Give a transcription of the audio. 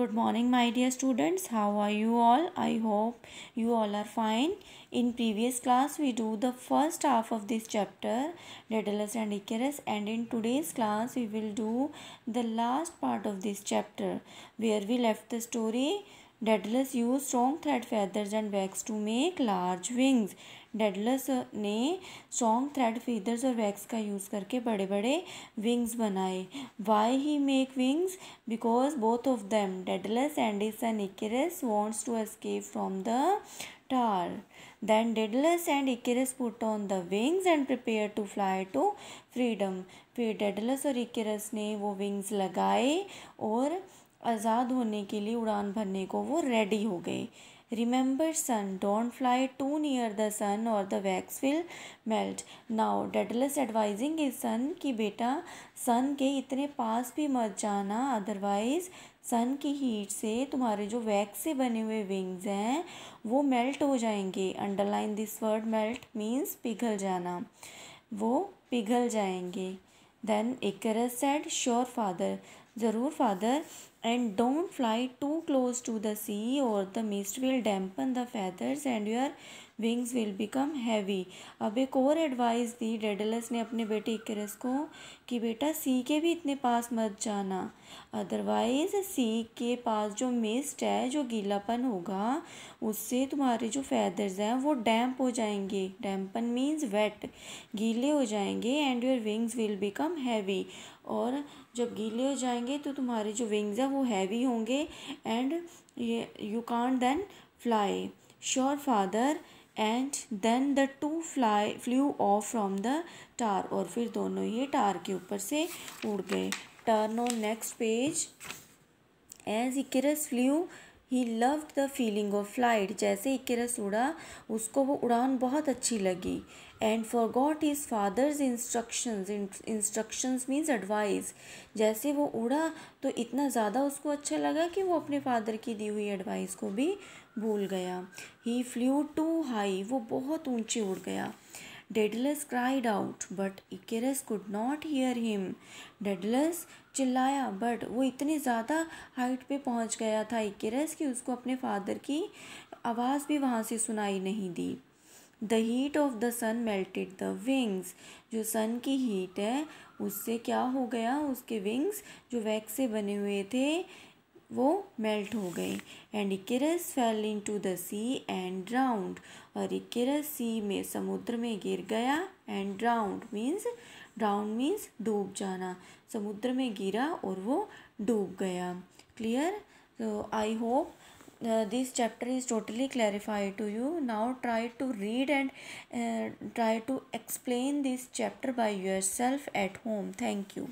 good morning my dear students how are you all i hope you all are fine in previous class we do the first half of this chapter daedalus and icarus and in today's class we will do the last part of this chapter where we left the story daedalus used strong thread feathers and wax to make large wings Daedalus ने strong thread feathers और wax का use करके बड़े बड़े wings बनाए why he make wings because both of them Daedalus and his son wants to escape from the tower then Daedalus and Icarus put on the wings and prepare to fly to freedom फिर Daedalus और Icarus ने वो wings लगाए और आज़ाद होने के लिए उड़ान भरने को वो रेडी हो गए remember son don't fly too near the sun और the wax will melt now Daedalus advising his son कि बेटा सन के इतने पास भी मत जाना अदरवाइज़ सन की हीट से तुम्हारे जो वैक्स से बने हुए विंग्स हैं वो मेल्ट हो जाएंगे underline this word melt means पिघल जाना वो पिघल जाएंगे then Icarus said sure father ज़रूर father and don't fly too close to the sea और the mist will dampen the feathers and your wings will become heavy अब एक और एडवाइस दी डेडलस ने अपने बेटे इक्रस को कि बेटा सी के भी इतने पास मत जाना अदरवाइज़ सी के पास जो मिस्ट है जो गीलापन होगा उससे तुम्हारे जो फैदर्स हैं वो डैम्प हो जाएंगे डैम्पन मीन्स वेट गीले हो जाएंगे and your wings will become heavy और जब गीले हो जाएंगे तो तुम्हारे जो विंग्स हैं वो हैवी होंगे and you can't then fly sure father and then the two fly flew off from the tower और फिर दोनों ये टार के ऊपर से उड़ गए turn on next page as Icarus flew he loved the feeling of flight जैसे ही किरस उड़ा उसको वो उड़ान बहुत अच्छी लगी and forgot his father's instructions instructions means advice जैसे वो उड़ा तो इतना ज़्यादा उसको अच्छा लगा कि वो अपने फादर की दी हुई एडवाइस को भी भूल गया ही फ्लू टू हाई वो बहुत ऊँची उड़ गया Daedalus cried out but Icarus could not hear him Daedalus चिल्लाया बट वो इतने ज़्यादा हाइट पे पहुंच गया था इकेरस कि उसको अपने फादर की आवाज़ भी वहाँ से सुनाई नहीं दी the heat of the sun melted the wings जो सन की हीट है उससे क्या हो गया उसके विंग्स जो वैक्स से बने हुए थे वो मेल्ट हो गए and Icarus fell into the sea and drowned और इक्रस सी में समुद्र में गिर गया and drowned means drowned means डूब जाना समुद्र में गिरा और वो डूब गया clear I hope this chapter is totally clarified to you now try to read and try to explain this chapter by yourself at home thank you